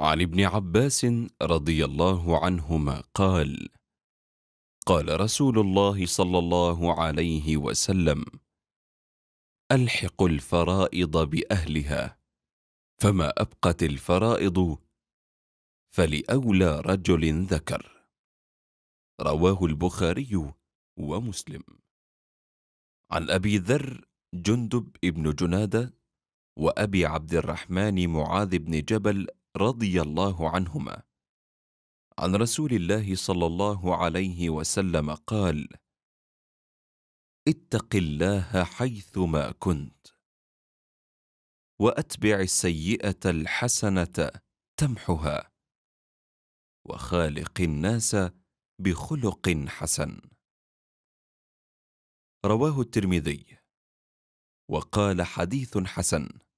عن ابن عباس رضي الله عنهما قال قال رسول الله صلى الله عليه وسلم الحق الفرائض باهلها فما ابقت الفرائض فلاولى رجل ذكر رواه البخاري ومسلم عن ابي ذر جندب بن جناده وابي عبد الرحمن معاذ بن جبل رضي الله عنهما عن رسول الله صلى الله عليه وسلم قال اتق الله حيثما كنت واتبع السيئه الحسنه تمحها وخالق الناس بخلق حسن رواه الترمذي وقال حديث حسن